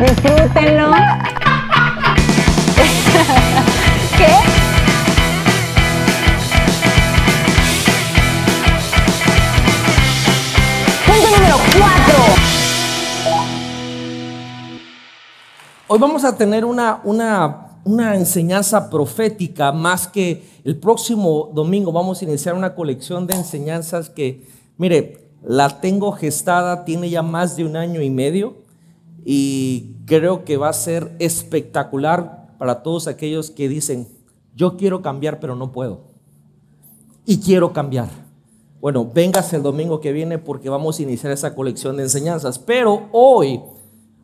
Disfrútenlo. ¿Qué? Hoy vamos a tener una, una, una, enseñanza profética, más que el próximo domingo vamos a iniciar una colección de enseñanzas que, mire, la tengo gestada, tiene ya más de un año y medio y creo que va a ser espectacular para todos aquellos que dicen, yo quiero cambiar pero no puedo. Y quiero cambiar. Bueno, vengas el domingo que viene porque vamos a iniciar esa colección de enseñanzas. Pero hoy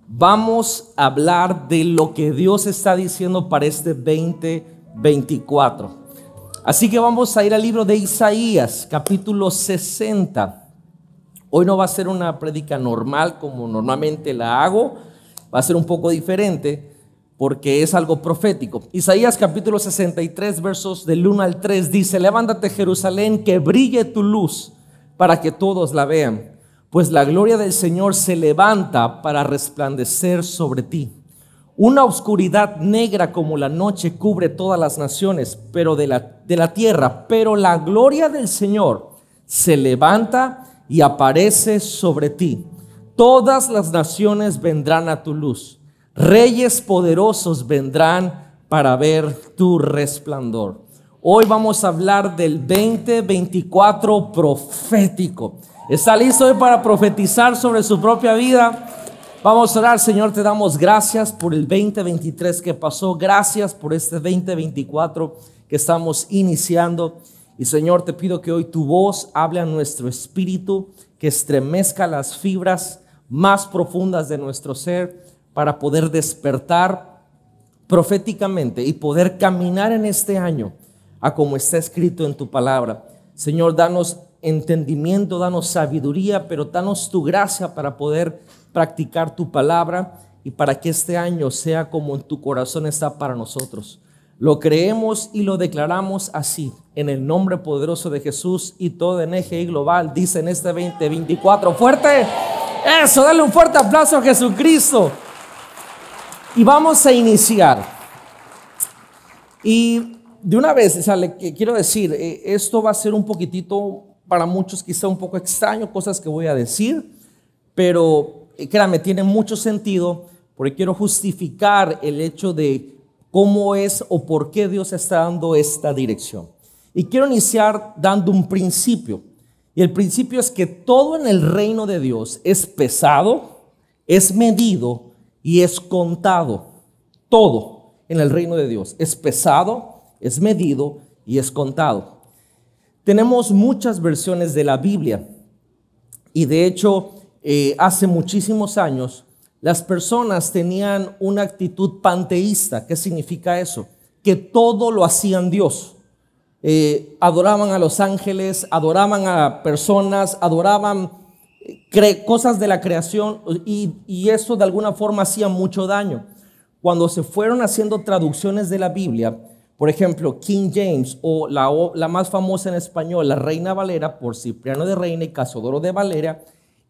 vamos a hablar de lo que Dios está diciendo para este 2024. Así que vamos a ir al libro de Isaías, capítulo 60. Hoy no va a ser una prédica normal como normalmente la hago, va a ser un poco diferente porque es algo profético. Isaías capítulo 63 versos del 1 al 3 dice, levántate Jerusalén, que brille tu luz para que todos la vean, pues la gloria del Señor se levanta para resplandecer sobre ti. Una oscuridad negra como la noche cubre todas las naciones, pero la, de la tierra, pero la gloria del Señor se levanta y aparece sobre ti. Todas las naciones vendrán a tu luz. Reyes poderosos vendrán para ver tu resplandor. Hoy vamos a hablar del 2024 profético. ¿Está listo hoy para profetizar sobre su propia vida? Vamos a orar, Señor, te damos gracias por el 2023 que pasó, gracias por este 2024 que estamos iniciando. Y Señor, te pido que hoy tu voz hable a nuestro espíritu, que estremezca las fibras más profundas de nuestro ser para poder despertar proféticamente y poder caminar en este año a como está escrito en tu palabra. Señor, danos entendimiento, danos sabiduría, pero danos tu gracia para poder practicar tu palabra y para que este año sea como en tu corazón está para nosotros. Lo creemos y lo declaramos así, en el nombre poderoso de Jesús y todo en y Global, dice en este 2024. ¡Fuerte! Eso, dale un fuerte aplauso a Jesucristo. Y vamos a iniciar. Y de una vez, quiero decir, eh, esto va a ser un poquitito, para muchos quizá un poco extraño, cosas que voy a decir, pero eh, créanme, tiene mucho sentido, porque quiero justificar el hecho de cómo es o por qué Dios está dando esta dirección. Y quiero iniciar dando un principio. Y el principio es que todo en el reino de Dios es pesado, es medido y es contado. Todo en el reino de Dios es pesado, es medido y es contado. Tenemos muchas versiones de la Biblia. Y de hecho, eh, hace muchísimos años, las personas tenían una actitud panteísta. ¿Qué significa eso? Que todo lo hacían Dios. Eh, adoraban a los ángeles, adoraban a personas, adoraban eh, cosas de la creación y, eso de alguna forma hacía mucho daño. Cuando se fueron haciendo traducciones de la Biblia, por ejemplo, King James o la, la, más famosa en español, la Reina Valera, por Cipriano de Reina y Casodoro de Valera,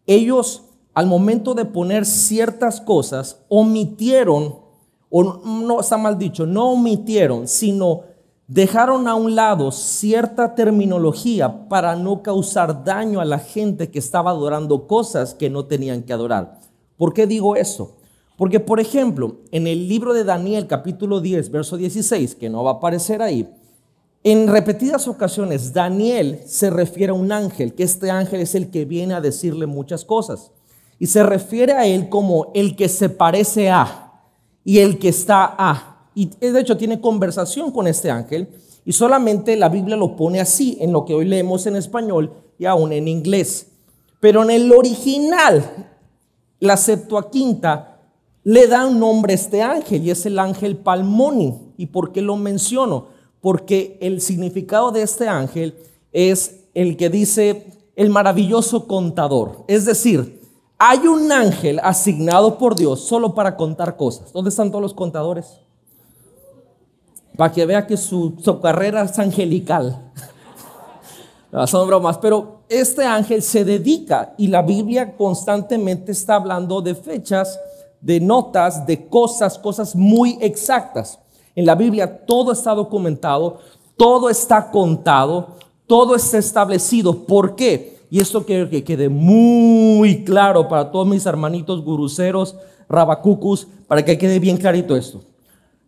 ellos al momento de poner ciertas cosas, omitieron, o no está mal dicho, no omitieron, sino dejaron a un lado cierta terminología para no causar daño a la gente que estaba adorando cosas que no tenían que adorar. ¿Por qué digo eso? Porque, por ejemplo, en el libro de Daniel capítulo 10, verso 16, que no va a aparecer ahí, en repetidas ocasiones Daniel se refiere a un ángel, que este ángel es el que viene a decirle muchas cosas y se refiere a él como el que se parece a y el que está a. Y eh, de hecho tiene conversación con este ángel y solamente la Biblia lo pone así en lo que hoy leemos en español y aún en inglés. Pero en el original, la Septuaginta le da un nombre a este ángel y es el ángel Palmoni. ¿Y por qué lo menciono? Porque el significado de este ángel es el que dice el maravilloso contador. Es decir, hay un ángel asignado por Dios solo para contar cosas. ¿Dónde están todos los contadores? Para que vea que su, carrera es angelical. pero este ángel se dedica y la Biblia constantemente está hablando de fechas, de notas, de cosas, cosas muy exactas. En la Biblia todo está documentado, todo está contado, todo está establecido. ¿Por qué? Y esto quiero que quede muy claro para todos mis hermanitos guruceros, rabacucus, para que quede bien clarito esto.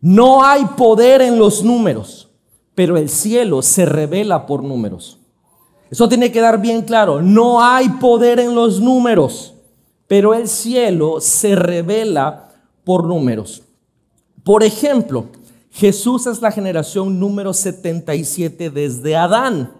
No hay poder en los números, pero el cielo se revela por números. Eso tiene que quedar bien claro. No hay poder en los números, pero el cielo se revela por números. Por ejemplo, Jesús es la generación número 77 desde Adán.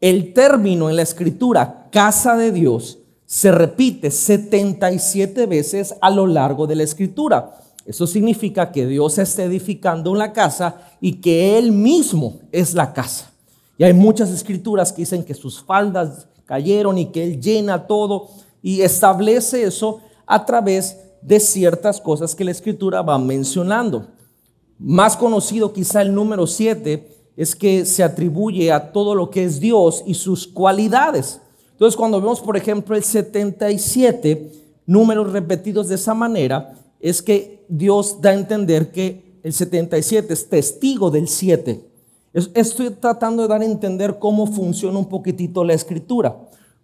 El término en la escritura casa de Dios se repite 77 veces a lo largo de la escritura. Eso significa que Dios está edificando una casa y que Él mismo es la casa. Y hay muchas escrituras que dicen que sus faldas cayeron y que Él llena todo y establece eso a través de ciertas cosas que la escritura va mencionando. Más conocido quizá el número 7 es que se atribuye a todo lo que es Dios y sus cualidades. Entonces, cuando vemos, por ejemplo, el 77, números repetidos de esa manera, es que Dios da a entender que el 77 es testigo del 7. Estoy tratando de dar a entender cómo funciona un poquitito la escritura.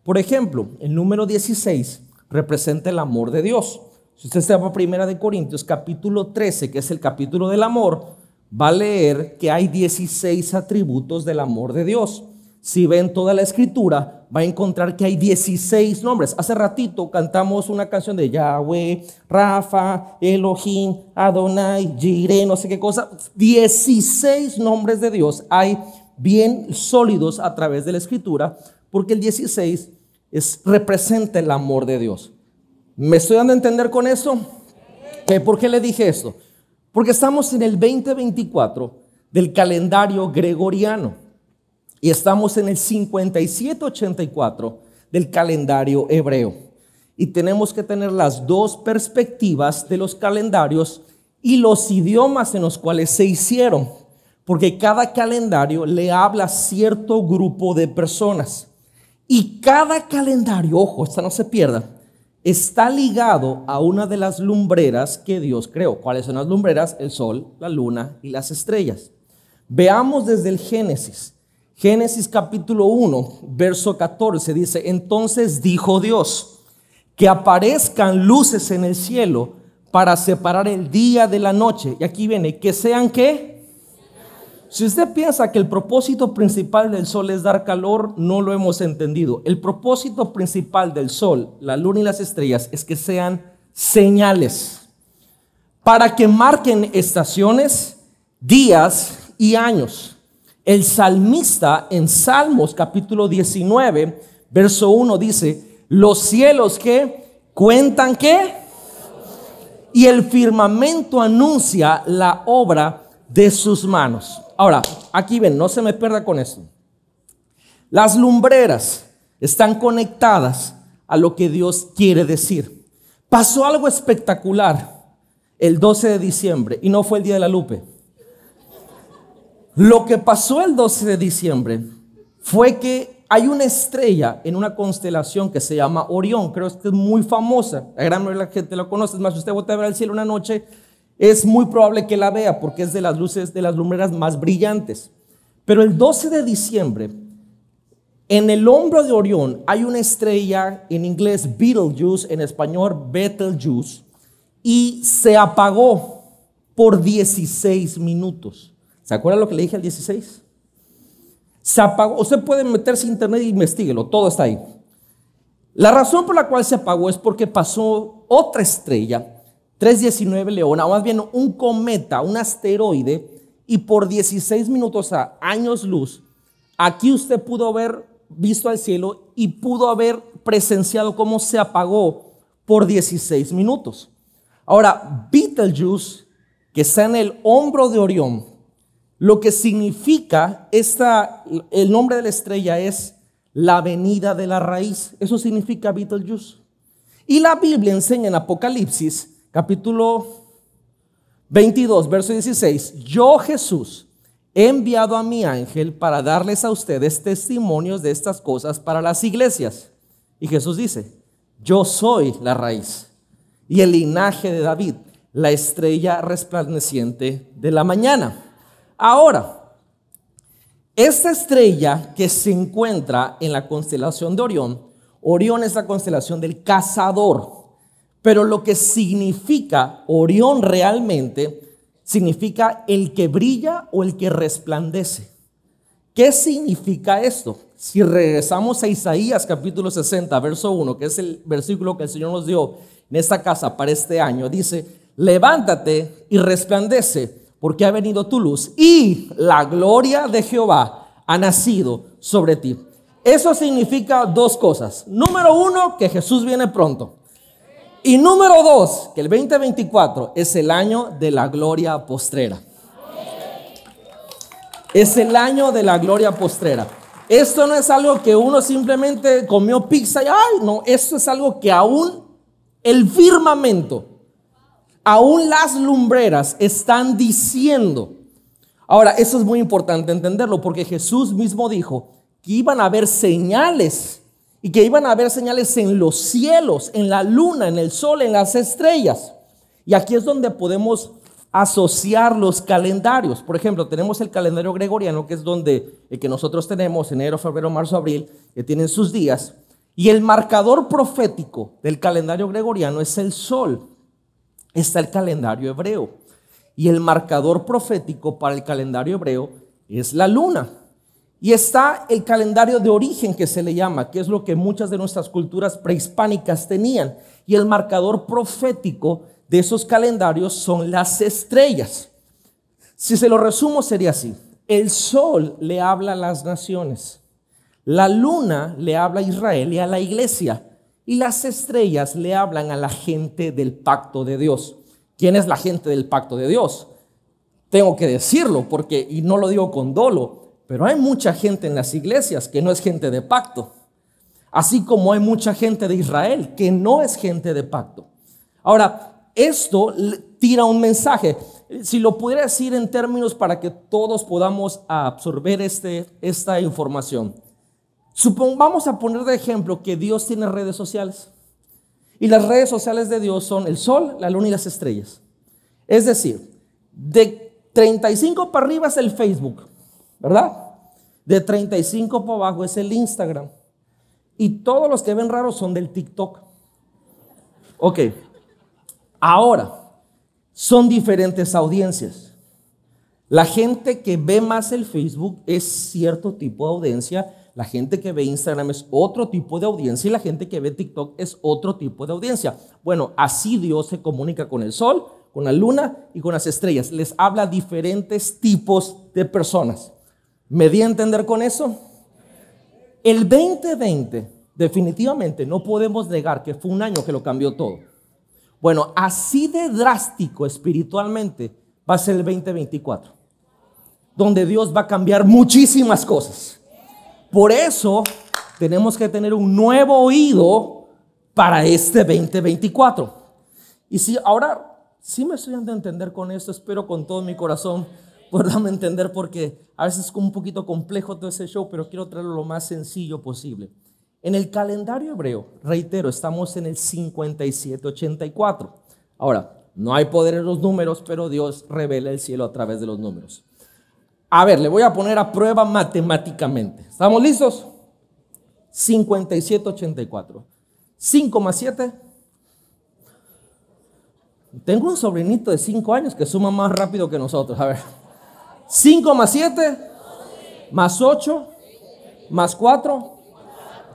Por ejemplo, el número 16 representa el amor de Dios. Si usted se va a Primera de Corintios, capítulo 13, que es el capítulo del amor, va a leer que hay 16 atributos del amor de Dios. Si ven toda la escritura, va a encontrar que hay 16 nombres. Hace ratito cantamos una canción de Yahweh, Rafa, Elohim, Adonai, Jireh, no sé qué cosa. 16 nombres de Dios hay bien sólidos a través de la escritura, porque el 16 es, representa el amor de Dios. ¿Me estoy dando a entender con eso? ¿Por qué le dije esto? Porque estamos en el 2024 del calendario gregoriano y estamos en el 5784 del calendario hebreo. Y tenemos que tener las dos perspectivas de los calendarios y los idiomas en los cuales se hicieron, porque cada calendario le habla a cierto grupo de personas. Y cada calendario, ojo, esta no se pierda, está ligado a una de las lumbreras que Dios creó. ¿Cuáles son las lumbreras? El sol, la luna y las estrellas. Veamos desde el Génesis. Génesis capítulo 1, verso 14 dice, entonces dijo Dios, que aparezcan luces en el cielo para separar el día de la noche. Y aquí viene, que sean qué? Si usted piensa que el propósito principal del sol es dar calor, no lo hemos entendido. El propósito principal del sol, la luna y las estrellas es que sean señales para que marquen estaciones, días y años. El salmista en Salmos capítulo 19, verso 1 dice, los cielos que cuentan qué? Y el firmamento anuncia la obra de sus manos. Ahora, aquí ven, no se me pierda con esto. Las lumbreras están conectadas a lo que Dios quiere decir. Pasó algo espectacular el 12 de diciembre y no fue el día de la Lupe. Lo que pasó el 12 de diciembre fue que hay una estrella en una constelación que se llama Orión, creo que es muy famosa, la gran mayoría de la gente lo conoce, es más, usted votará a ver el cielo una noche es muy probable que la vea porque es de las luces de las lumbreras más brillantes. Pero el 12 de diciembre, en el hombro de Orión hay una estrella, en inglés Betelgeuse, en español Betelgeuse, y se apagó por 16 minutos. ¿Se acuerda lo que le dije al 16? Se apagó. Usted puede meterse a internet e investiguelo, todo está ahí. La razón por la cual se apagó es porque pasó otra estrella 3.19 Leona, o más bien un cometa, un asteroide, y por 16 minutos a años luz, aquí usted pudo haber visto al cielo y pudo haber presenciado cómo se apagó por 16 minutos. Ahora, Betelgeuse, que está en el hombro de Orión, lo que significa el nombre de la estrella es la venida de la raíz. Eso significa Betelgeuse. Y la Biblia enseña en Apocalipsis capítulo 22, verso 16, yo Jesús he enviado a mi ángel para darles a ustedes testimonios de estas cosas para las iglesias. Y Jesús dice, yo soy la raíz y el linaje de David, la estrella resplandeciente de la mañana. Ahora, esta estrella que se encuentra en la constelación de Orión, Orión es la constelación del cazador. Pero lo que significa Orión realmente significa el que brilla o el que resplandece. ¿Qué significa esto? Si regresamos a Isaías capítulo 60, verso 1, que es el versículo que el Señor nos dio en esta casa para este año, dice, levántate y resplandece, porque ha venido tu luz y la gloria de Jehová ha nacido sobre ti. Eso significa dos cosas. Número uno, que Jesús viene pronto. Y número dos, que el 2024 es el año de la gloria postrera. Es el año de la gloria postrera. Esto no es algo que uno simplemente comió pizza y, ay, no, esto es algo que aún el firmamento, aún las lumbreras están diciendo. Ahora, eso es muy importante entenderlo porque Jesús mismo dijo que iban a haber señales y que iban a haber señales en los cielos, en la luna, en el sol, en las estrellas. Y aquí es donde podemos asociar los calendarios. Por ejemplo, tenemos el calendario gregoriano, que es donde el eh, que nosotros tenemos, enero, febrero, marzo, abril, que tienen sus días. Y el marcador profético del calendario gregoriano es el sol. Está el calendario hebreo. Y el marcador profético para el calendario hebreo es la luna. Y está el calendario de origen que se le llama, que es lo que muchas de nuestras culturas prehispánicas tenían. Y el marcador profético de esos calendarios son las estrellas. Si se lo resumo sería así. El sol le habla a las naciones, la luna le habla a Israel y a la iglesia, y las estrellas le hablan a la gente del pacto de Dios. ¿Quién es la gente del pacto de Dios? Tengo que decirlo porque, y no lo digo con dolo, pero hay mucha gente en las iglesias que no es gente de pacto. Así como hay mucha gente de Israel que no es gente de pacto. Ahora, esto tira un mensaje. Si lo pudiera decir en términos para que todos podamos absorber este, esta información. Supongamos, vamos a poner de ejemplo que Dios tiene redes sociales. Y las redes sociales de Dios son el sol, la luna y las estrellas. Es decir, de 35 para arriba es el Facebook, ¿verdad? De 35 por abajo es el Instagram. Y todos los que ven raros son del TikTok. Ok. Ahora, son diferentes audiencias. La gente que ve más el Facebook es cierto tipo de audiencia, la gente que ve Instagram es otro tipo de audiencia y la gente que ve TikTok es otro tipo de audiencia. Bueno, así Dios se comunica con el sol, con la luna y con las estrellas. Les habla a diferentes tipos de personas. ¿Me di a entender con eso? El 2020 definitivamente no podemos negar que fue un año que lo cambió todo. Bueno, así de drástico espiritualmente va a ser el 2024, donde Dios va a cambiar muchísimas cosas. Por eso tenemos que tener un nuevo oído para este 2024. Y si ahora si me estoy dando a entender con esto, espero con todo mi corazón a entender porque a veces es un poquito complejo todo ese show, pero quiero traerlo lo más sencillo posible. En el calendario hebreo, reitero, estamos en el 5784. Ahora, no hay poder en los números, pero Dios revela el cielo a través de los números. A ver, le voy a poner a prueba matemáticamente. ¿Estamos listos? 5784. 5 más 7. Tengo un sobrinito de 5 años que suma más rápido que nosotros. A ver. 5 más 7, más 8, más 4.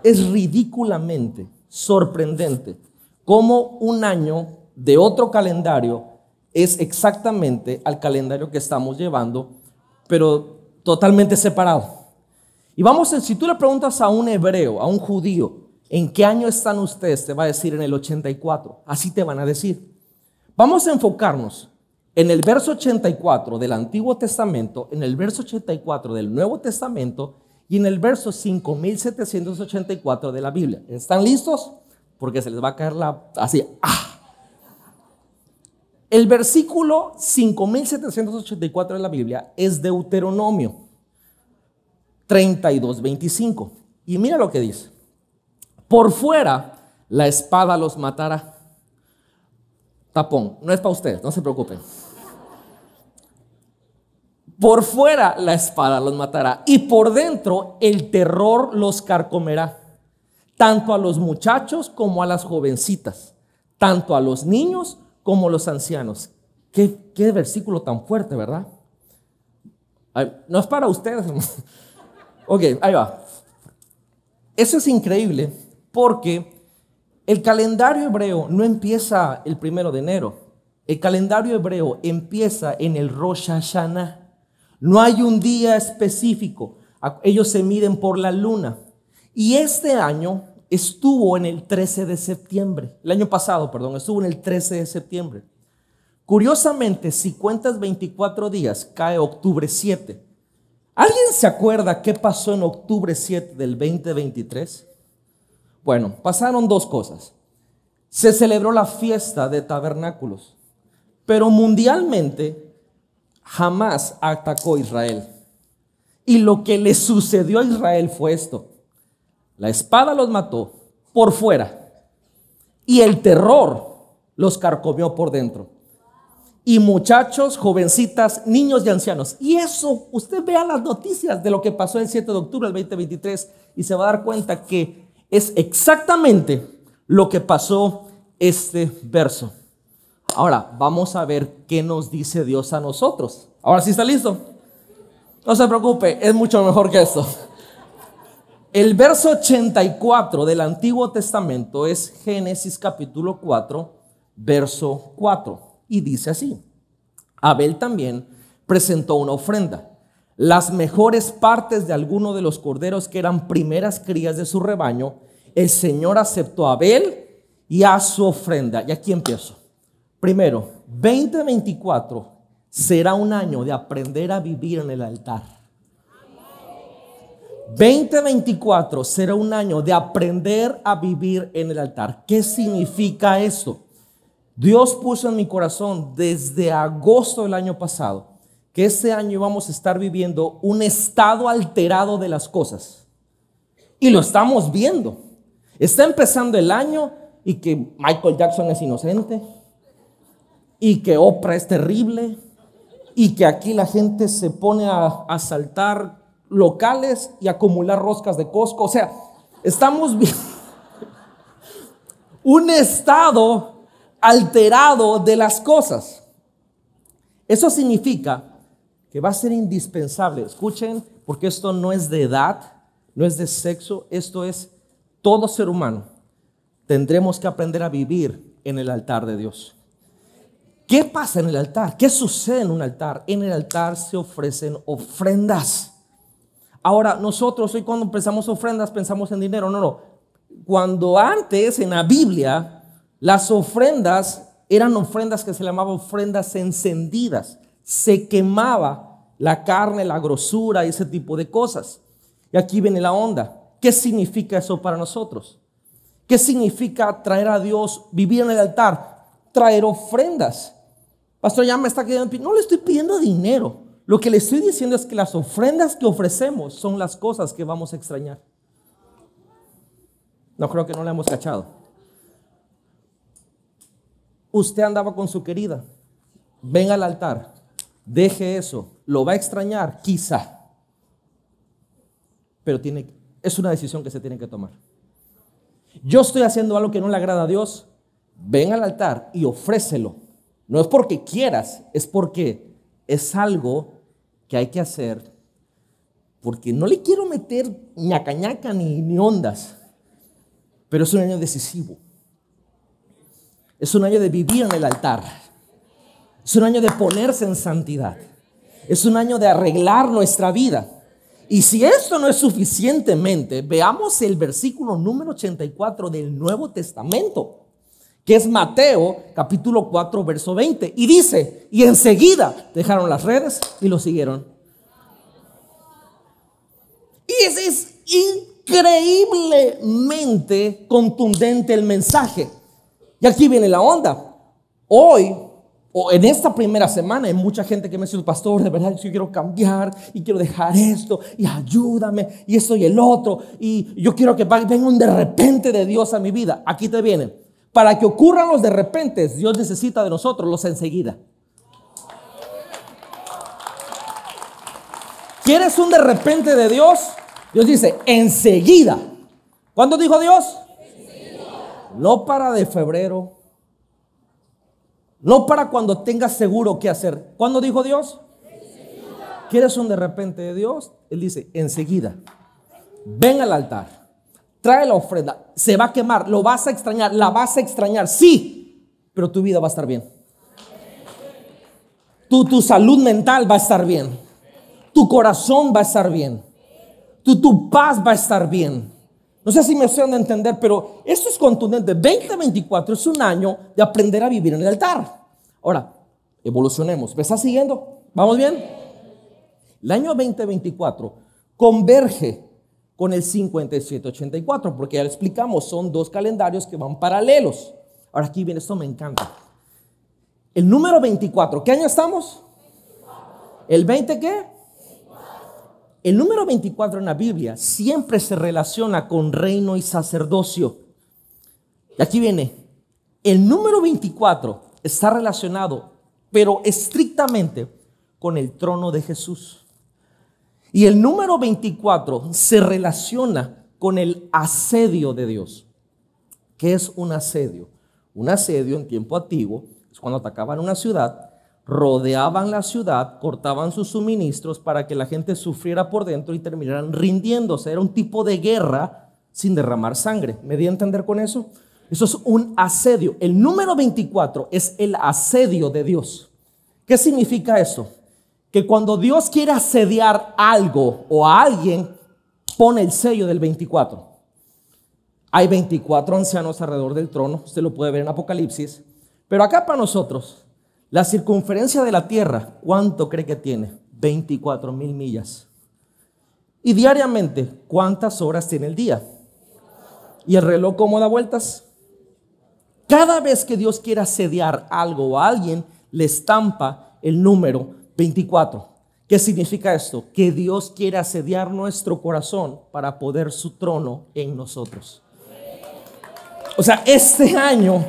Es ridículamente sorprendente cómo un año de otro calendario es exactamente al calendario que estamos llevando, pero totalmente separado. Y vamos, si tú le preguntas a un hebreo, a un judío, ¿en qué año están ustedes? Te va a decir en el 84. Así te van a decir. Vamos a enfocarnos en el verso 84 del Antiguo Testamento, en el verso 84 del Nuevo Testamento y en el verso 5784 de la Biblia. ¿Están listos? Porque se les va a caer la... así. Ah. El versículo 5784 de la Biblia es Deuteronomio 32.25. Y mira lo que dice. Por fuera la espada los matará tapón. No es para ustedes, no se preocupen. Por fuera la espada los matará y por dentro el terror los carcomerá, tanto a los muchachos como a las jovencitas, tanto a los niños como a los ancianos. Qué, versículo tan fuerte, ¿verdad? no es para ustedes. ok, ahí va. Eso es increíble porque el calendario hebreo no empieza el primero de enero. El calendario hebreo empieza en el Rosh Hashanah. No hay un día específico. Ellos se miden por la luna. Y este año estuvo en el 13 de septiembre. El año pasado, perdón, estuvo en el 13 de septiembre. Curiosamente, si cuentas 24 días, cae octubre 7. ¿Alguien se acuerda qué pasó en octubre 7 del 2023? Bueno, pasaron dos cosas. Se celebró la fiesta de tabernáculos, pero mundialmente jamás atacó a Israel. Y lo que le sucedió a Israel fue esto. La espada los mató por fuera y el terror los carcomió por dentro. Y muchachos, jovencitas, niños y ancianos. Y eso, usted vea las noticias de lo que pasó el 7 de octubre del 2023 y se va a dar cuenta que es exactamente lo que pasó este verso. Ahora, vamos a ver qué nos dice Dios a nosotros. Ahora sí está listo. No se preocupe, es mucho mejor que esto. El verso 84 del Antiguo Testamento es Génesis capítulo 4, verso 4. Y dice así, Abel también presentó una ofrenda, las mejores partes de alguno de los corderos que eran primeras crías de su rebaño. El Señor aceptó a Abel y a su ofrenda. Y aquí empiezo. Primero, 2024 será un año de aprender a vivir en el altar. 2024 será un año de aprender a vivir en el altar. ¿Qué significa eso? Dios puso en mi corazón desde agosto del año pasado que este año vamos a estar viviendo un estado alterado de las cosas. Y lo estamos viendo. Está empezando el año y que Michael Jackson es inocente y que Oprah es terrible y que aquí la gente se pone a asaltar locales y acumular roscas de Costco. O sea, estamos viendo un estado alterado de las cosas. Eso significa que va a ser indispensable, escuchen, porque esto no es de edad, no es de sexo, esto es todo ser humano. Tendremos que aprender a vivir en el altar de Dios. ¿Qué pasa en el altar? ¿Qué sucede en un altar? En el altar se ofrecen ofrendas. Ahora, nosotros hoy cuando pensamos ofrendas pensamos en dinero. No, no. Cuando antes en la Biblia las ofrendas eran ofrendas que se llamaban ofrendas encendidas. Se quemaba la carne, la grosura y ese tipo de cosas. Y aquí viene la onda. ¿Qué significa eso para nosotros? ¿Qué significa traer a Dios, vivir en el altar? Traer ofrendas pastor ya me está quedando, no le estoy pidiendo dinero. Lo que le estoy diciendo es que las ofrendas que ofrecemos son las cosas que vamos a extrañar. No creo que no le hemos cachado. Usted andaba con su querida. Ven al altar. Deje eso. Lo va a extrañar, quizá. Pero tiene, es una decisión que se tiene que tomar. Yo estoy haciendo algo que no le agrada a Dios. Ven al altar y ofrécelo no es porque quieras, es porque es algo que hay que hacer, porque no le quiero meter ni a ni, ni ondas, pero es un año decisivo. Es un año de vivir en el altar. Es un año de ponerse en santidad. Es un año de arreglar nuestra vida. Y si esto no es suficientemente, veamos el versículo número 84 del Nuevo Testamento que es Mateo capítulo 4, verso 20. Y dice, y enseguida dejaron las redes y lo siguieron. Y es, increíblemente contundente el mensaje. Y aquí viene la onda. Hoy o en esta primera semana hay mucha gente que me dice, pastor, de verdad yo quiero cambiar y quiero dejar esto y ayúdame y esto y el otro y yo quiero que venga un de repente de Dios a mi vida. Aquí te viene. Para que ocurran los de repente, Dios necesita de nosotros los enseguida. ¿Quieres un de repente de Dios? Dios dice, enseguida. ¿Cuándo dijo Dios? No para de febrero. No para cuando tengas seguro qué hacer. ¿Cuándo dijo Dios? ¿Quieres un de repente de Dios? Él dice, enseguida. Ven al altar trae la ofrenda, se va a quemar, lo vas a extrañar, la vas a extrañar, sí, pero tu vida va a estar bien. Tu, tu salud mental va a estar bien. Tu corazón va a estar bien. Tu, tu paz va a estar bien. No sé si me hacen entender, pero esto es contundente. 2024 es un año de aprender a vivir en el altar. Ahora, evolucionemos. ¿Me estás siguiendo? ¿Vamos bien? El año 2024 converge con el 5784, porque ya lo explicamos, son dos calendarios que van paralelos. Ahora aquí viene, esto me encanta. El número 24, ¿qué año estamos? ¿El 20 qué? El número 24 en la Biblia siempre se relaciona con reino y sacerdocio. Y aquí viene, el número 24 está relacionado, pero estrictamente, con el trono de Jesús. Y el número 24 se relaciona con el asedio de Dios. ¿Qué es un asedio? Un asedio en tiempo antiguo es cuando atacaban una ciudad, rodeaban la ciudad, cortaban sus suministros para que la gente sufriera por dentro y terminaran rindiéndose. Era un tipo de guerra sin derramar sangre. ¿Me di a entender con eso? Eso es un asedio. El número 24 es el asedio de Dios. ¿Qué significa eso? que cuando Dios quiere asediar algo o a alguien, pone el sello del 24. Hay 24 ancianos alrededor del trono, usted lo puede ver en Apocalipsis, pero acá para nosotros, la circunferencia de la tierra, ¿cuánto cree que tiene? 24 mil millas. Y diariamente, ¿cuántas horas tiene el día? ¿Y el reloj cómo da vueltas? Cada vez que Dios quiere asediar algo o a alguien, le estampa el número 24. ¿Qué significa esto? Que Dios quiere asediar nuestro corazón para poder su trono en nosotros. O sea, este año,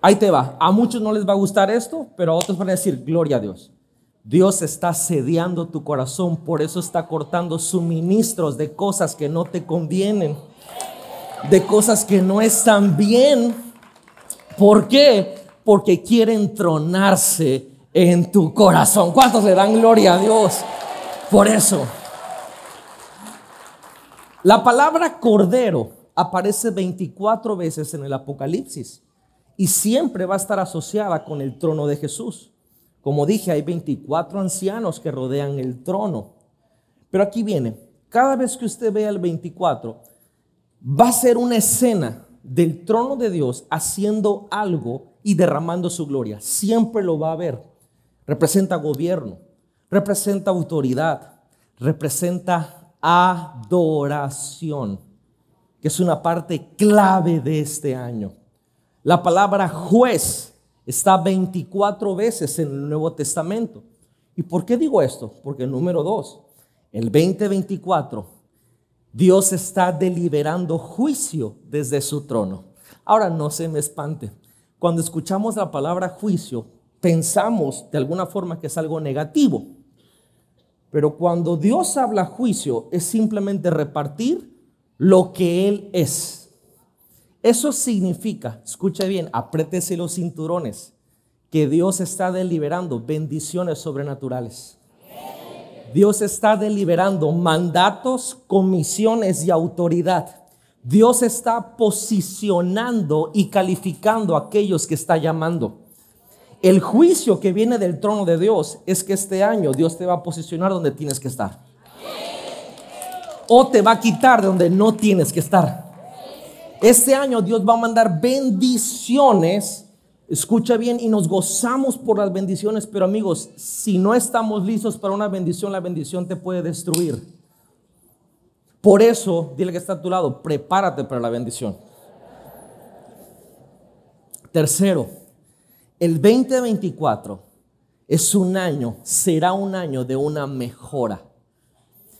ahí te va. A muchos no les va a gustar esto, pero a otros van a decir, gloria a Dios. Dios está asediando tu corazón, por eso está cortando suministros de cosas que no te convienen, de cosas que no están bien. ¿Por qué? Porque quiere entronarse en tu corazón. ¿Cuántos le dan gloria a Dios por eso? La palabra cordero aparece 24 veces en el Apocalipsis y siempre va a estar asociada con el trono de Jesús. Como dije, hay 24 ancianos que rodean el trono. Pero aquí viene, cada vez que usted vea el 24, va a ser una escena del trono de Dios haciendo algo y derramando su gloria. Siempre lo va a ver representa gobierno, representa autoridad, representa adoración, que es una parte clave de este año. La palabra juez está 24 veces en el Nuevo Testamento. ¿Y por qué digo esto? Porque el número dos, el 2024, Dios está deliberando juicio desde su trono. Ahora no se me espante. Cuando escuchamos la palabra juicio, pensamos de alguna forma que es algo negativo. Pero cuando Dios habla juicio es simplemente repartir lo que Él es. Eso significa, escuche bien, apriétese los cinturones, que Dios está deliberando bendiciones sobrenaturales. Dios está deliberando mandatos, comisiones y autoridad. Dios está posicionando y calificando a aquellos que está llamando. El juicio que viene del trono de Dios es que este año Dios te va a posicionar donde tienes que estar. O te va a quitar de donde no tienes que estar. Este año Dios va a mandar bendiciones. Escucha bien y nos gozamos por las bendiciones, pero amigos, si no estamos listos para una bendición, la bendición te puede destruir. Por eso, dile que está a tu lado, prepárate para la bendición. Tercero, el 2024 es un año, será un año de una mejora.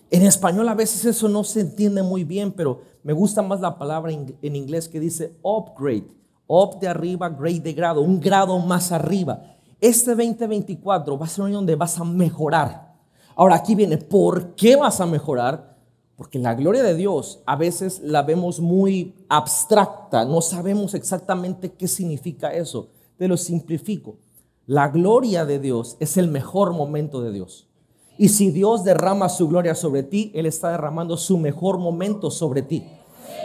En español a veces eso no se entiende muy bien, pero me gusta más la palabra en inglés que dice upgrade, up de arriba, grade de grado, un grado más arriba. Este 2024 va a ser un año donde vas a mejorar. Ahora aquí viene, ¿por qué vas a mejorar? Porque la gloria de Dios a veces la vemos muy abstracta, no sabemos exactamente qué significa eso te lo simplifico. La gloria de Dios es el mejor momento de Dios. Y si Dios derrama su gloria sobre ti, Él está derramando su mejor momento sobre ti.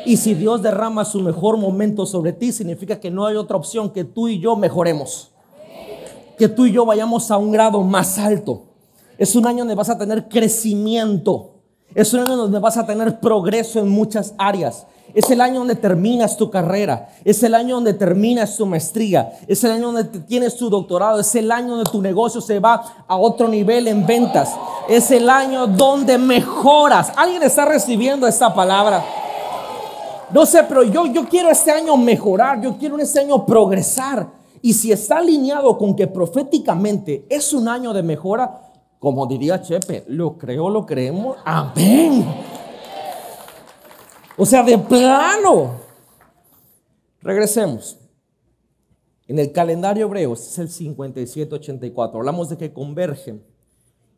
Y si Dios derrama su mejor momento sobre ti, significa que no hay otra opción que tú y yo mejoremos. Que tú y yo vayamos a un grado más alto. Es un año donde vas a tener crecimiento. Es un año donde vas a tener progreso en muchas áreas. Es el año donde terminas tu carrera. Es el año donde terminas tu maestría. Es el año donde tienes tu doctorado. Es el año donde tu negocio se va a otro nivel en ventas. Es el año donde mejoras. ¿Alguien está recibiendo esta palabra? No sé, pero yo, yo quiero este año mejorar. Yo quiero en este año progresar. Y si está alineado con que proféticamente es un año de mejora, como diría Chepe, lo creo, lo creemos. Amén. O sea, de plano. Regresemos. En el calendario hebreo, este es el 5784, hablamos de que convergen.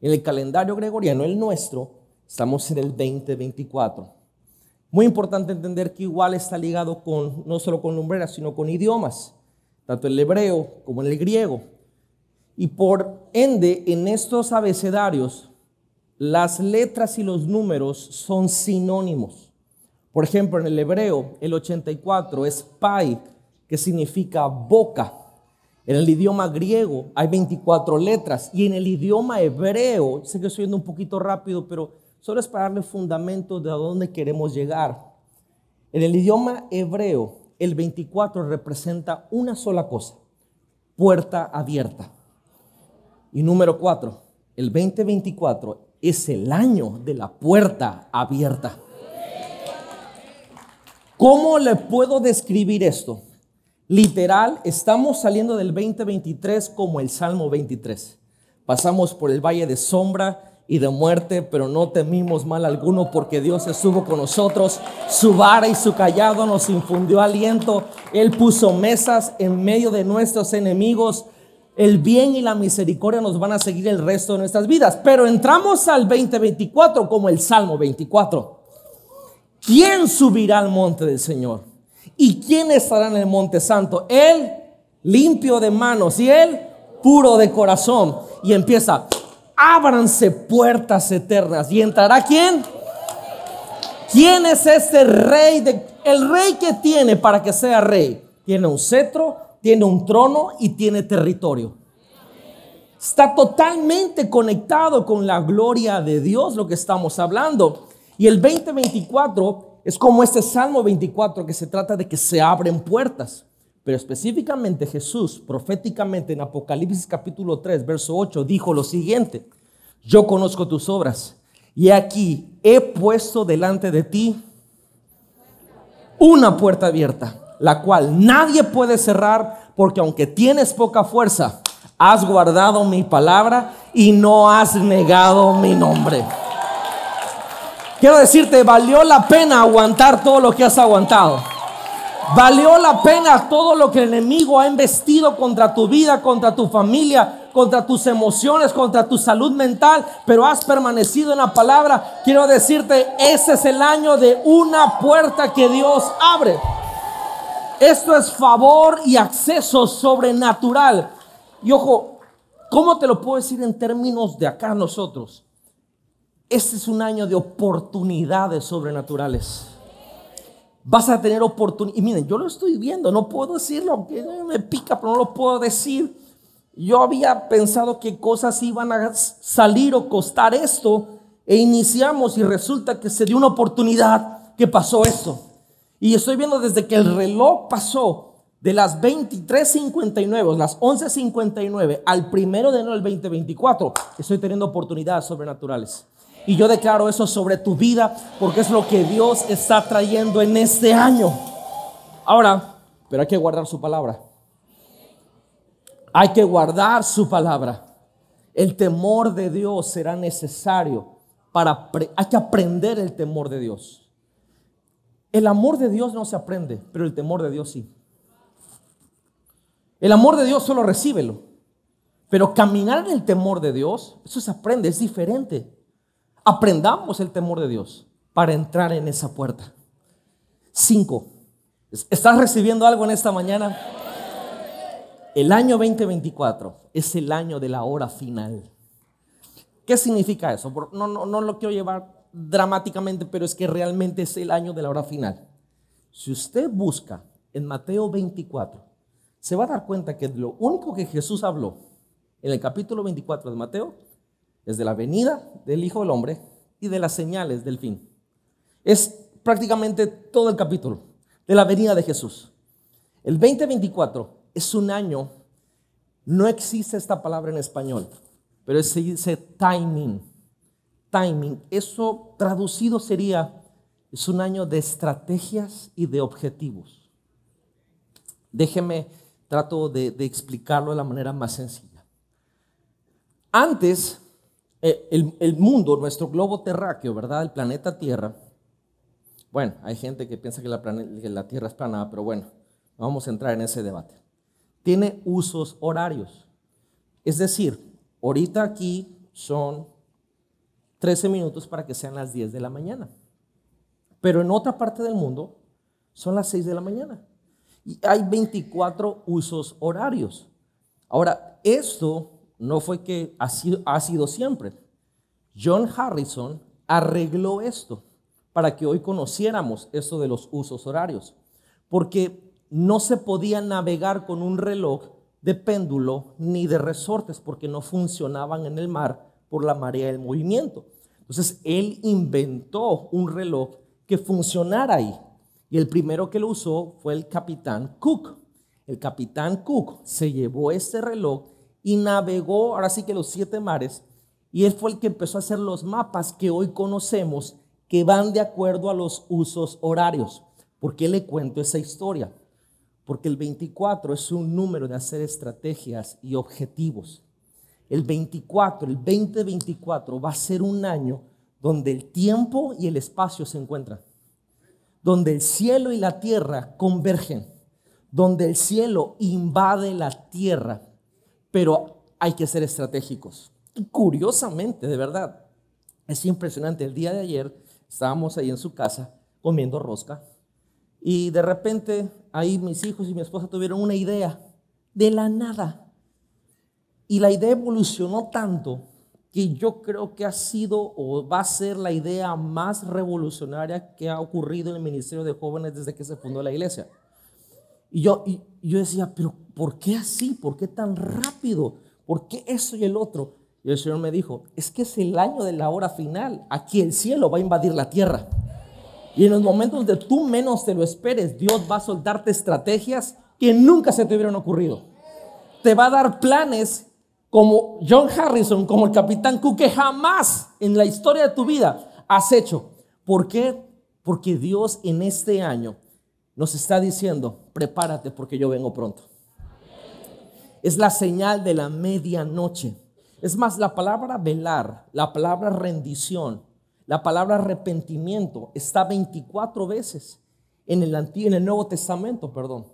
En el calendario gregoriano, el nuestro, estamos en el 2024. Muy importante entender que igual está ligado con, no solo con lumbreras, sino con idiomas, tanto el hebreo como el griego. Y por ende, en estos abecedarios, las letras y los números son sinónimos. Por ejemplo, en el hebreo, el 84 es pai, que significa boca. En el idioma griego hay 24 letras y en el idioma hebreo, sé que estoy yendo un poquito rápido, pero solo es para darle fundamentos de a dónde queremos llegar. En el idioma hebreo, el 24 representa una sola cosa, puerta abierta. Y número 4, el 2024 es el año de la puerta abierta. ¿Cómo le puedo describir esto? Literal, estamos saliendo del 2023 como el Salmo 23. Pasamos por el valle de sombra y de muerte, pero no temimos mal alguno porque Dios estuvo con nosotros. Su vara y su callado nos infundió aliento. Él puso mesas en medio de nuestros enemigos. El bien y la misericordia nos van a seguir el resto de nuestras vidas. Pero entramos al 2024 como el Salmo 24. ¿Quién subirá al monte del Señor? ¿Y quién estará en el monte santo? Él limpio de manos y él puro de corazón. Y empieza, ábranse puertas eternas. ¿Y entrará quién? ¿Quién es este rey? De, el rey que tiene para que sea rey. Tiene un cetro, tiene un trono y tiene territorio. Está totalmente conectado con la gloria de Dios, lo que estamos hablando. Y el 2024 es como este Salmo 24 que se trata de que se abren puertas. Pero específicamente Jesús, proféticamente en Apocalipsis capítulo 3, verso 8, dijo lo siguiente, yo conozco tus obras y aquí he puesto delante de ti una puerta abierta, la cual nadie puede cerrar porque aunque tienes poca fuerza, has guardado mi palabra y no has negado mi nombre. Quiero decirte, valió la pena aguantar todo lo que has aguantado. Valió la pena todo lo que el enemigo ha investido contra tu vida, contra tu familia, contra tus emociones, contra tu salud mental, pero has permanecido en la palabra. Quiero decirte, ese es el año de una puerta que Dios abre. Esto es favor y acceso sobrenatural. Y ojo, ¿cómo te lo puedo decir en términos de acá nosotros? Este es un año de oportunidades sobrenaturales. Vas a tener oportunidades. Y miren, yo lo estoy viendo, no puedo decirlo, me pica, pero no lo puedo decir. Yo había pensado que cosas iban a salir o costar esto, e iniciamos y resulta que se dio una oportunidad que pasó esto. Y estoy viendo desde que el reloj pasó de las 23.59, las 11.59 al primero de enero del 2024, estoy teniendo oportunidades sobrenaturales. Y yo declaro eso sobre tu vida porque es lo que Dios está trayendo en este año. Ahora, pero hay que guardar su palabra. Hay que guardar su palabra. El temor de Dios será necesario para... Hay que aprender el temor de Dios. El amor de Dios no se aprende, pero el temor de Dios sí. El amor de Dios solo recíbelo. Pero caminar en el temor de Dios, eso se aprende, es diferente. Aprendamos el temor de Dios para entrar en esa puerta. Cinco. ¿Estás recibiendo algo en esta mañana? El año 2024 es el año de la hora final. ¿Qué significa eso? No, no, lo quiero llevar dramáticamente, pero es que realmente es el año de la hora final. Si usted busca en Mateo 24, se va a dar cuenta que lo único que Jesús habló en el capítulo 24 de Mateo es la venida del Hijo del Hombre y de las señales del fin. Es prácticamente todo el capítulo de la venida de Jesús. El 2024 es un año, no existe esta palabra en español, pero se dice timing. Timing, eso traducido sería, es un año de estrategias y de objetivos. Déjeme, trato de, de explicarlo de la manera más sencilla. Antes, eh, el, mundo, nuestro globo terráqueo, ¿verdad? El planeta Tierra. Bueno, hay gente que piensa que la, Tierra es plana, pero bueno, vamos a entrar en ese debate. Tiene usos horarios. Es decir, ahorita aquí son 13 minutos para que sean las 10 de la mañana. Pero en otra parte del mundo son las 6 de la mañana. Y hay 24 usos horarios. Ahora, esto no fue que ha sido, ha sido siempre. John Harrison arregló esto para que hoy conociéramos eso de los usos horarios, porque no se podía navegar con un reloj de péndulo ni de resortes porque no funcionaban en el mar por la marea del movimiento. Entonces él inventó un reloj que funcionara ahí. Y el primero que lo usó fue el capitán Cook. El capitán Cook se llevó este reloj y navegó, ahora sí que los siete mares, y él fue el que empezó a hacer los mapas que hoy conocemos que van de acuerdo a los usos horarios. ¿Por qué le cuento esa historia? Porque el 24 es un número de hacer estrategias y objetivos. El 24, el 2024 va a ser un año donde el tiempo y el espacio se encuentran, donde el cielo y la tierra convergen, donde el cielo invade la tierra pero hay que ser estratégicos. Y curiosamente, de verdad, es impresionante. El día de ayer estábamos ahí en su casa comiendo rosca y de repente ahí mis hijos y mi esposa tuvieron una idea de la nada. Y la idea evolucionó tanto que yo creo que ha sido o va a ser la idea más revolucionaria que ha ocurrido en el Ministerio de Jóvenes desde que se fundó la iglesia. Y yo, y yo decía, pero ¿por qué así? ¿Por qué tan rápido? ¿Por qué eso y el otro? Y el Señor me dijo, es que es el año de la hora final. Aquí el cielo va a invadir la tierra. Y en los momentos de tú menos te lo esperes, Dios va a soltarte estrategias que nunca se te hubieran ocurrido. Te va a dar planes como John Harrison, como el capitán Cook, que jamás en la historia de tu vida has hecho. ¿Por qué? Porque Dios en este año nos está diciendo, prepárate porque yo vengo pronto es la señal de la medianoche. Es más, la palabra velar, la palabra rendición, la palabra arrepentimiento está 24 veces en el, Antiguo, en el Nuevo Testamento, perdón.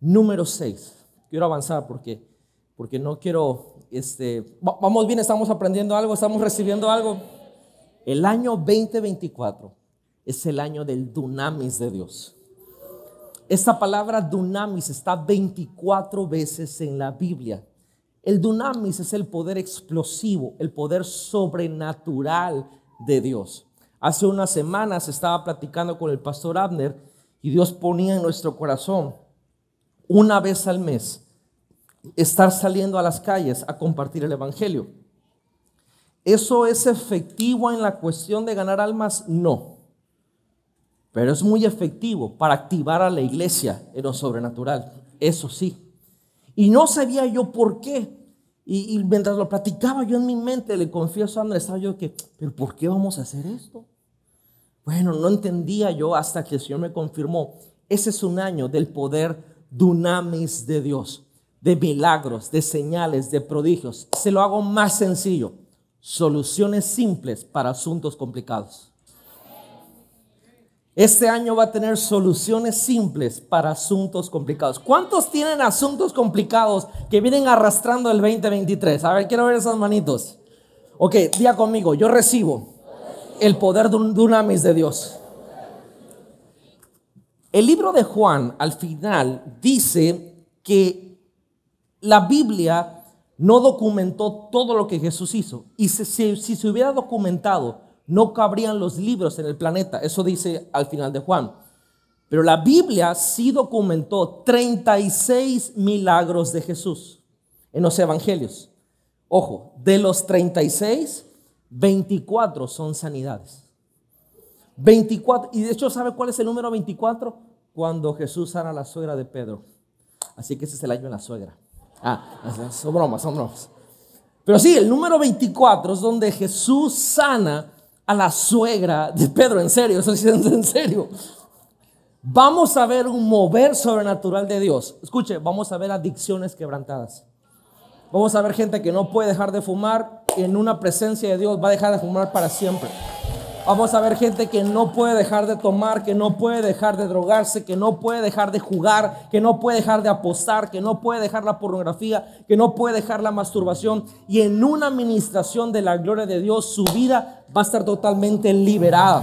Número 6. Quiero avanzar porque, porque no quiero... Este, vamos bien, estamos aprendiendo algo, estamos recibiendo algo. El año 2024 es el año del dunamis de Dios. Esta palabra dunamis está 24 veces en la Biblia. El dunamis es el poder explosivo, el poder sobrenatural de Dios. Hace unas semanas estaba platicando con el pastor Abner y Dios ponía en nuestro corazón una vez al mes estar saliendo a las calles a compartir el Evangelio. ¿Eso es efectivo en la cuestión de ganar almas? No. Pero es muy efectivo para activar a la iglesia en lo sobrenatural, eso sí. Y no sabía yo por qué. Y, mientras lo platicaba yo en mi mente, le confieso a Andrés, estaba yo que, pero ¿por qué vamos a hacer esto? Bueno, no entendía yo hasta que el Señor me confirmó. Ese es un año del poder dunamis de Dios, de milagros, de señales, de prodigios. Se lo hago más sencillo. Soluciones simples para asuntos complicados. Este año va a tener soluciones simples para asuntos complicados. ¿Cuántos tienen asuntos complicados que vienen arrastrando el 2023? A ver, quiero ver esas manitos. Ok, día conmigo, yo recibo el poder de un dunamis de Dios. El libro de Juan al final dice que la Biblia no documentó todo lo que Jesús hizo. Y si se hubiera documentado, no cabrían los libros en el planeta. Eso dice al final de Juan. Pero la Biblia sí documentó 36 milagros de Jesús en los evangelios. Ojo, de los 36, 24 son sanidades. 24, y de hecho, ¿sabe cuál es el número 24? Cuando Jesús sana a la suegra de Pedro. Así que ese es el año de la suegra. Ah, son bromas, son bromas. Pero sí, el número 24 es donde Jesús sana a la suegra de Pedro, en serio, eso sí, en serio. Vamos a ver un mover sobrenatural de Dios. Escuche, vamos a ver adicciones quebrantadas. Vamos a ver gente que no puede dejar de fumar en una presencia de Dios va a dejar de fumar para siempre. Vamos a ver gente que no puede dejar de tomar, que no puede dejar de drogarse, que no puede dejar de jugar, que no puede dejar de apostar, que no puede dejar la pornografía, que no puede dejar la masturbación. Y en una administración de la gloria de Dios, su vida va a estar totalmente liberada.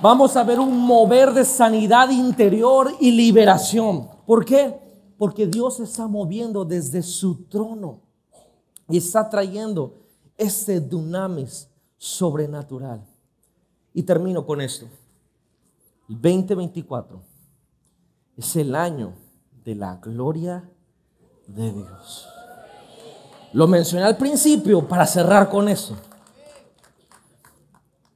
Vamos a ver un mover de sanidad interior y liberación. ¿Por qué? Porque Dios se está moviendo desde su trono y está trayendo este dunamis sobrenatural. Y termino con esto. El 2024 es el año de la gloria de Dios. Lo mencioné al principio para cerrar con eso.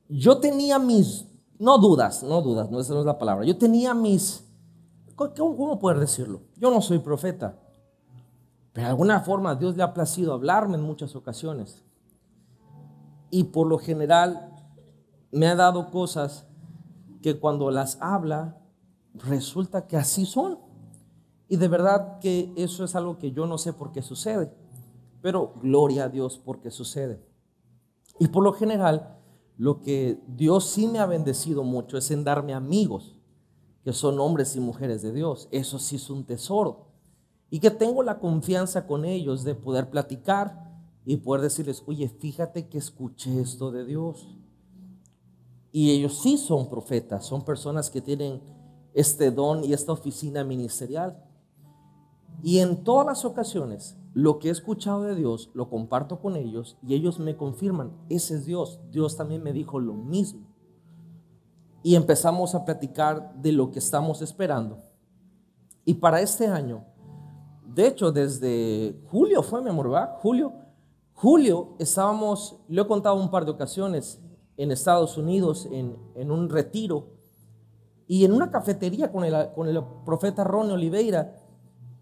Yo tenía mis, no dudas, no dudas, no esa no es la palabra. Yo tenía mis, ¿cómo, cómo poder decirlo? Yo no soy profeta, pero de alguna forma Dios le ha placido hablarme en muchas ocasiones y por lo general me ha dado cosas que cuando las habla resulta que así son. Y de verdad que eso es algo que yo no sé por qué sucede, pero gloria a Dios porque sucede. Y por lo general, lo que Dios sí me ha bendecido mucho es en darme amigos, que son hombres y mujeres de Dios. Eso sí es un tesoro. Y que tengo la confianza con ellos de poder platicar, y poder decirles, oye, fíjate que escuché esto de Dios. Y ellos sí son profetas, son personas que tienen este don y esta oficina ministerial. Y en todas las ocasiones, lo que he escuchado de Dios, lo comparto con ellos y ellos me confirman, ese es Dios. Dios también me dijo lo mismo. Y empezamos a platicar de lo que estamos esperando. Y para este año, de hecho, desde julio fue, mi amor, Julio, Julio, estábamos, le he contado un par de ocasiones, en Estados Unidos, en, un retiro, y en una cafetería con el, profeta Ronnie Oliveira,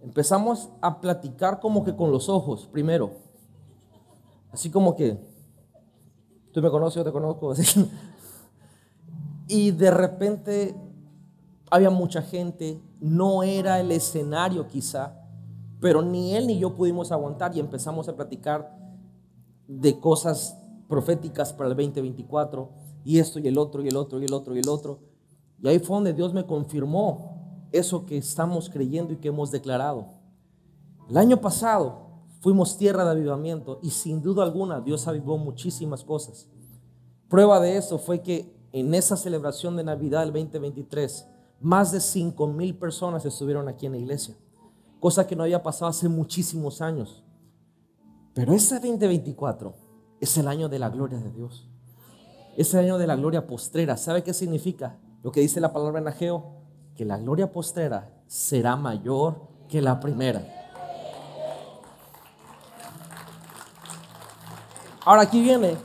empezamos a platicar como que con los ojos primero. Así como que, tú me conoces, yo te conozco. Y de repente había mucha gente, no era el escenario quizá, pero ni él ni yo pudimos aguantar y empezamos a platicar de cosas proféticas para el 2024 y esto y el otro y el otro y el otro y el otro. Y ahí fue donde Dios me confirmó eso que estamos creyendo y que hemos declarado. El año pasado fuimos tierra de avivamiento y sin duda alguna Dios avivó muchísimas cosas. Prueba de eso fue que en esa celebración de Navidad del 2023, más de 5 mil personas estuvieron aquí en la iglesia, cosa que no había pasado hace muchísimos años. Pero ese 2024 es el año de la gloria de Dios. Es el año de la gloria postrera. ¿Sabe qué significa? Lo que dice la palabra en Ageo, que la gloria postrera será mayor que la primera. Ahora aquí viene,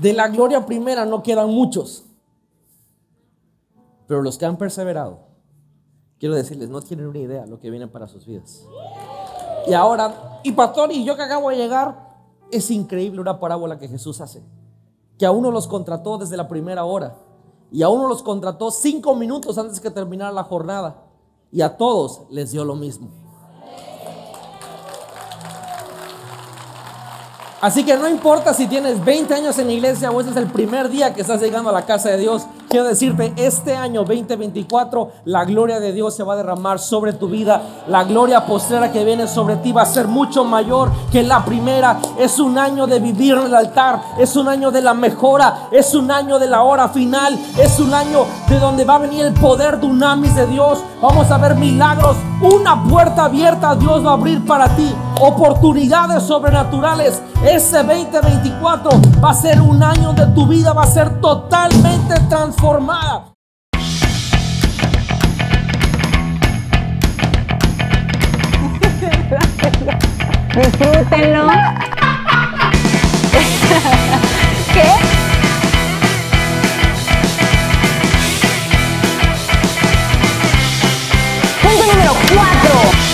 de la gloria primera no quedan muchos, pero los que han perseverado, quiero decirles, no tienen una idea lo que viene para sus vidas. Y ahora y pastor, y yo que acabo de llegar, es increíble una parábola que Jesús hace, que a uno los contrató desde la primera hora y a uno los contrató cinco minutos antes que terminara la jornada y a todos les dio lo mismo. Así que no importa si tienes 20 años en iglesia o ese es el primer día que estás llegando a la casa de Dios, Quiero decirte, este año 2024, la gloria de Dios se va a derramar sobre tu vida. La gloria postrera que viene sobre ti va a ser mucho mayor que la primera. Es un año de vivir en el altar, es un año de la mejora, es un año de la hora final, es un año de donde va a venir el poder de dunamis de Dios. Vamos a ver milagros. Una puerta abierta Dios va a abrir para ti. Oportunidades sobrenaturales. Ese 2024 va a ser un año de tu vida, va a ser totalmente transformado formada. Disfrútenlo. ¿Qué? Punto número 4.